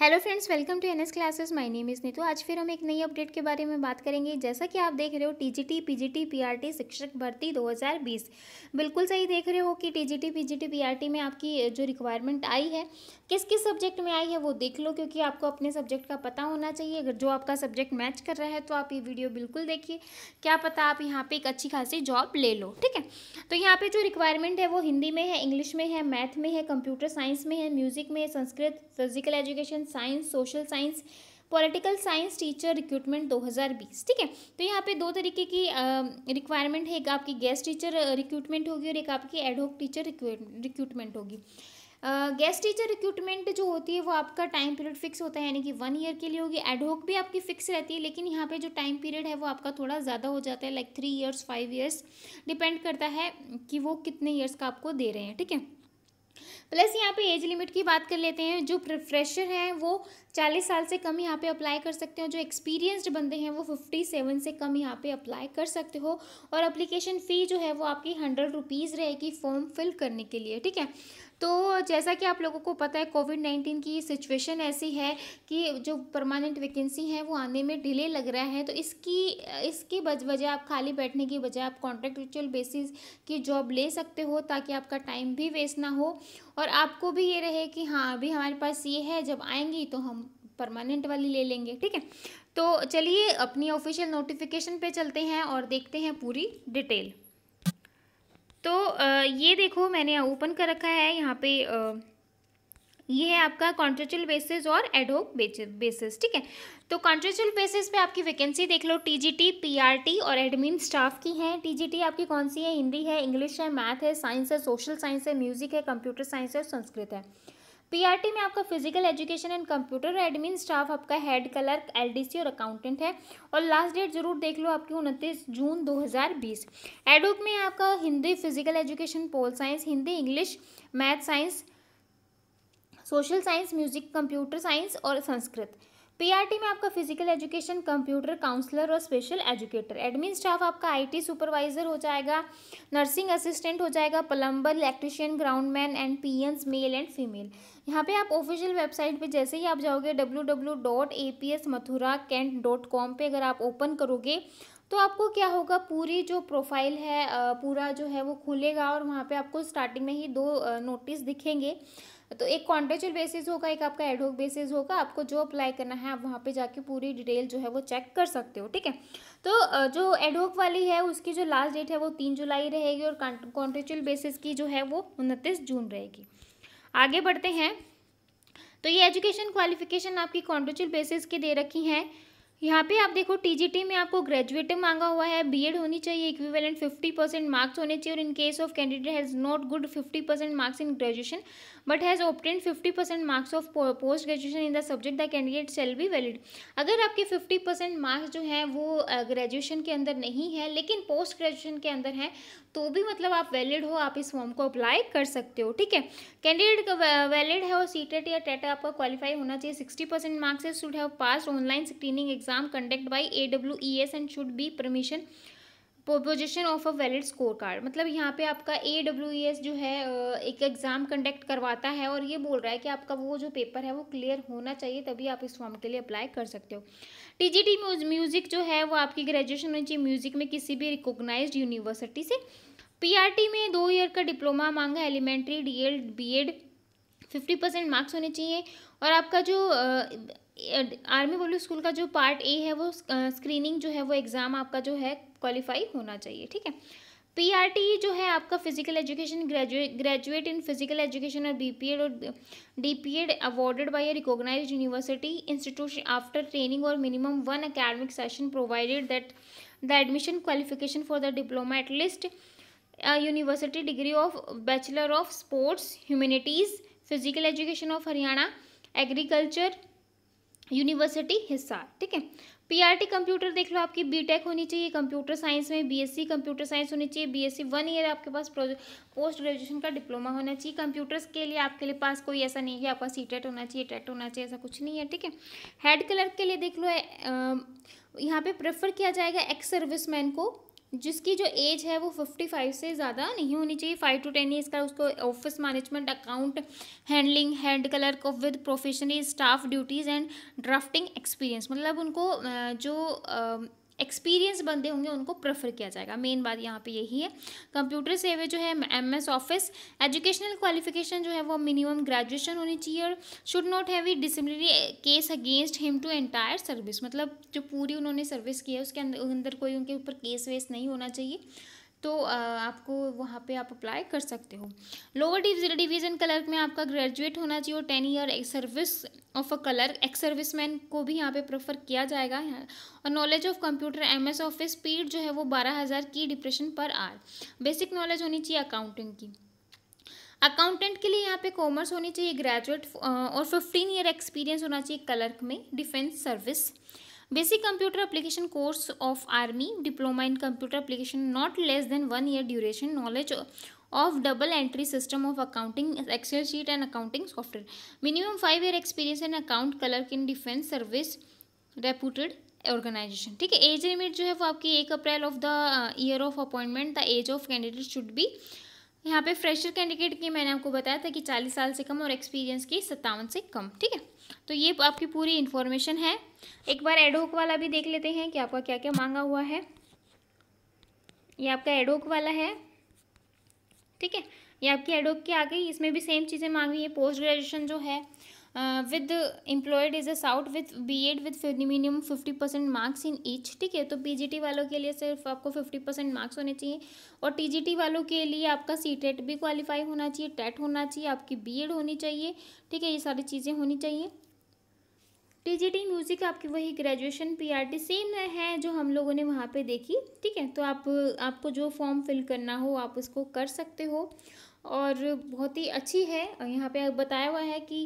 hello friends welcome to N S classes my name is Neetu आज फिर हम एक नई अपडेट के बारे में बात करेंगे जैसा कि आप देख रहे हो टीजीटी पीजीटी पीआरटी शिक्षक भर्ती 2020 बिल्कुल सही देख रहे हो कि टीजीटी पीजीटी पीआरटी में आपकी जो रिक्वायरमेंट आई है किस किस सब्जेक्ट में आई है वो देख लो क्योंकि आपको अपने सब्जेक्ट का पता होना चाहिए अगर जो आपका सब्जेक्ट मैच कर रहा है तो आप ये वीडियो बिल्कुल देखिए क्या पता आप यहाँ पर एक अच्छी खासी जॉब ले लो ठीक है तो यहाँ पर जो रिक्वायरमेंट है वो हिंदी में है इंग्लिश में है मैथ में है कंप्यूटर साइंस में है म्यूज़िक में Sanskrit physical education science social science political science teacher recruitment 2020 ठीक है तो यहाँ पे दो तरीके की रिक्वायरमेंट है एक आपकी गेस्ट टीचर रिक्रूटमेंट होगी और एक आपकी एडहोक टीचर रिक्रूटमेंट होगी गेस्ट टीचर रिक्रूटमेंट जो होती है वो आपका टाइम पीरियड फिक्स होता है यानी कि वन ईयर के लिए होगी एडहोक भी आपकी फिक्स रहती है लेकिन यहाँ पे जो टाइम पीरियड है वो आपका थोड़ा ज़्यादा हो जाता है like three years five years depend करता है कि वो कितने ईयर्स का आपको दे रहे हैं ठीक है प्लस यहाँ पे एज लिमिट की बात कर लेते हैं जो प्रोफ्रेशर हैं वो चालीस साल से कम यहाँ पे अप्लाई कर सकते हो जो एक्सपीरियंस्ड बंदे हैं वो फिफ्टी सेवन से कम यहाँ पे अप्लाई कर सकते हो और अप्लीकेशन फ़ी जो है वो आपकी हंड्रेड रुपीज़ रहेगी फॉर्म फिल करने के लिए ठीक है तो जैसा कि आप लोगों को पता है कोविड नाइन्टीन की सिचुएशन ऐसी है कि जो परमानेंट वैकेंसी है वो आने में डिले लग रहा है तो इसकी इसके बजाय आप खाली बैठने की बजाय आप कॉन्ट्रेक्चुअल बेसिस की जॉब ले सकते हो ताकि आपका टाइम भी वेस्ट ना हो और आपको भी ये रहे कि हाँ अभी हमारे पास ये है जब आएंगी तो हम परमानेंट वाली ले लेंगे ठीक है तो चलिए अपनी ऑफिशियल नोटिफिकेशन पे चलते हैं और देखते हैं पूरी डिटेल तो ये देखो मैंने ओपन कर रखा है यहाँ पे ये है आपका कॉन्ट्रेचुअल बेसिस और एडोक बेसिस ठीक है तो कॉन्ट्रेचुअल बेसिस पे आपकी वैकेंसी देख लो टीजीटी पीआरटी और एडमिन स्टाफ की है टीजीटी आपकी कौन सी है हिंदी है इंग्लिश है मैथ है साइंस है सोशल साइंस है म्यूजिक है कंप्यूटर साइंस है और संस्कृत है पीआरटी में आपका physical education and computer admin staff आपका हेड क्लर्क एलडीसी और अकाउंटेंट है और लास्ट डेट जरूर देख लो आपकी उनतीस जून 2020 हज़ार में आपका Hindi physical education pol science Hindi English math science social science music computer science और संस्कृत पीआरटी में आपका फिजिकल एजुकेशन कंप्यूटर काउंसलर और स्पेशल एजुकेटर एडमिन स्टाफ आपका आईटी सुपरवाइजर हो जाएगा नर्सिंग असिस्टेंट हो जाएगा plumber electrician groundman and peons male and female यहाँ पे आप ऑफिशियल वेबसाइट पे जैसे ही आप जाओगे W W dot A P S Mathura cantt dot com पर अगर आप ओपन करोगे तो आपको क्या होगा पूरी जो प्रोफाइल है पूरा जो है वो खुलेगा और वहाँ पे आपको स्टार्टिंग में ही दो नोटिस दिखेंगे तो एक कॉन्ट्रेचुअल बेसिस होगा एक आपका एडहोक बेसिस होगा आपको जो अप्लाई करना है आप वहाँ पे जाके पूरी डिटेल जो है वो चेक कर सकते हो ठीक है तो जो एडवोक वाली है उसकी जो लास्ट डेट है वो तीन जुलाई रहेगी और कॉन्ट्रेचुअल बेसिस की जो है वो उनतीस जून रहेगी आगे बढ़ते हैं तो ये एजुकेशन क्वालिफिकेशन आपकी कॉन्ट्रेचुअल बेसिस की दे रखी हैं यहाँ पे आप देखो टीजीटी में आपको ग्रेजुएट मांगा हुआ है बीएड होनी चाहिए इक्विवेलेंट 50 परसेंट मार्क्स होने चाहिए और in case of candidate has not got 50 percent marks in graduation but has obtained 50 percent marks of post graduation in the subject the candidate shall be valid अगर आपके fifty percent marks जो हैं वो graduation के अंदर नहीं है लेकिन पोस्ट ग्रेजुएशन के अंदर है तो भी मतलब आप वैलिड हो आप इस फॉर्म को अप्लाई कर सकते हो ठीक है कैंडिडेट वैलिड है और सी टेट e या टेट e आपका क्वालिफाई होना चाहिए सिक्सटी परसेंट मार्क्स है should have pass online screening exam exam conducted by AWES and should be permission position of a valid score card मतलब यहाँ पे आपका ए डब्ल्यू एस जो है एक एग्ज़ाम कंडक्ट करवाता है और ये बोल रहा है कि आपका वो जो पेपर है वो क्लियर होना चाहिए तभी आप इस फॉर्म के लिए अप्लाई कर सकते हो टी म्यूज़िक जो है वो आपकी ग्रेजुएशन होनी चाहिए म्यूज़िक में किसी भी रिकोगनाइज यूनिवर्सिटी से पी आर टी में दो ईयर का डिप्लोमा मांगा elementary D B Ed fifty percent marks होने चाहिए और आपका जो आर्मी पब्लिक स्कूल का जो पार्ट ए है वो स्क्रीनिंग जो है वो एग्ज़ाम आपका जो है क्वालिफाई होना चाहिए ठीक है पी e जो है आपका physical education graduate graduate in physical education और बी और Ed awarded by a recognised university institution after training और minimum one academic session provided that the admission qualification for the diploma at least university degree of bachelor of sports humanities physical education of Haryana agriculture university हिस्सा ठीक है PRT computer देख लो आपकी BTech होनी चाहिए computer science में BSc computer science होनी चाहिए बीएससी वन ईयर आपके पास पोस्ट ग्रेजुएशन का डिप्लोमा होना चाहिए कंप्यूटर्स के लिए आपके लिए पास कोई ऐसा नहीं है आपका सी टेट होना चाहिए टेट e होना चाहिए ऐसा कुछ नहीं है ठीक है हेड क्लर्क के लिए देख लो यहाँ पे प्रेफर किया जाएगा एक्स सर्विस को जिसकी जो एज है वो फिफ्टी फाइव से ज़्यादा नहीं होनी चाहिए फाइव टू टेन ईयर्स का उसको office management account handling head clerk with professional staff duties and drafting experience मतलब उनको जो एक्सपीरियंस बंदे होंगे उनको प्रेफर किया जाएगा मेन बात यहाँ पे यही है कंप्यूटर सेवे जो है M S Office educational qualification जो है वो मिनिमम ग्रेजुएशन होनी चाहिए और should not have any disciplinary case against him to entire service मतलब जो पूरी उन्होंने सर्विस की है उसके अंदर कोई उनके ऊपर केस वेस नहीं होना चाहिए तो आपको वहाँ पे आप अप्लाई कर सकते हो लोअर डिवीज़न क्लर्क में आपका ग्रेजुएट होना चाहिए और टेन ईयर एक service of a clerk ex service man को भी यहाँ पे प्रेफर किया जाएगा और knowledge of computer M S Office speed जो है वो बारह हज़ार की डिप्रेशन पर आर बेसिक नॉलेज होनी चाहिए अकाउंटिंग की अकाउंटेंट के लिए यहाँ पे कॉमर्स होनी चाहिए ग्रेजुएट और फिफ्टीन ईयर एक्सपीरियंस होना चाहिए क्लर्क में defence service basic computer application course of army diploma in computer application not less than one year duration knowledge of double entry system of accounting Excel sheet and accounting software minimum five year experience and account clerk in defence service reputed organisation ठीक है age limit जो है वो आपकी एक April of the year of appointment the age of candidate should be यहाँ पे fresher candidate की मैंने आपको बताया था कि चालीस साल से कम और एक्सपीरियंस की सत्तावन से कम ठीक है तो ये आपकी पूरी इन्फॉर्मेशन है एक बार एडोक वाला भी देख लेते हैं कि आपका क्या क्या मांगा हुआ है ये आपका एडोक वाला है ठीक है ये आपकी एडोक की आ गई इसमें भी सेम चीज़ें मांगी है पोस्ट ग्रेजुएशन जो है with employed is a sought with B Ed with minimum fifty percent marks in each ठीक है तो पी वालों के लिए सिर्फ आपको फिफ्टी परसेंट मार्क्स होने चाहिए और टी वालों के लिए आपका सी टेट e भी क्वालिफाई होना चाहिए टेट e होना चाहिए आपकी बी होनी चाहिए ठीक है ये सारी चीज़ें होनी चाहिए टी म्यूज़िक आपकी वही ग्रेजुएशन पीआरटी सेम है जो हम लोगों ने वहाँ पे देखी ठीक है तो आप आपको जो फॉर्म फिल करना हो आप उसको कर सकते हो और बहुत ही अच्छी है यहाँ पे बताया हुआ है कि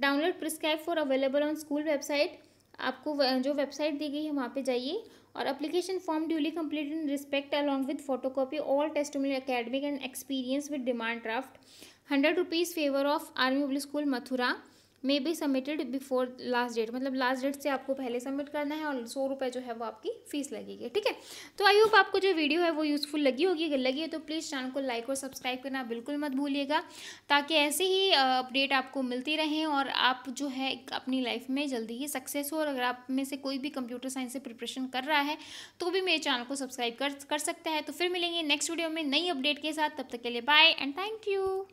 download prescribe for available on school website आपको जो वेबसाइट दी गई है वहाँ पे जाइए और application form duly complete in respect along with photo copy all test academic and experience with demand draft hundred rupees favour of army public school Mathura may be submitted before last date मतलब last date से आपको पहले submit करना है और सौ रुपये जो है वो आपकी फ़ीस लगेगी ठीक है तो आई होप आपको जो वीडियो है वो यूज़फुल लगी होगी अगर लगी है तो प्लीज़ चैनल को लाइक और सब्सक्राइब करना बिल्कुल मत भूलिएगा ताकि ऐसे ही अपडेट आपको मिलती रहें और आप जो है अपनी लाइफ में जल्दी ही सक्सेस हो और अगर आप में से कोई भी कंप्यूटर साइंस से प्रिपरेशन कर रहा है तो भी मेरे चैनल को सब्सक्राइब कर कर सकता है तो फिर मिलेंगे नेक्स्ट वीडियो में नई अपडेट के साथ तब तक के लिए बाय एंड थैंक यू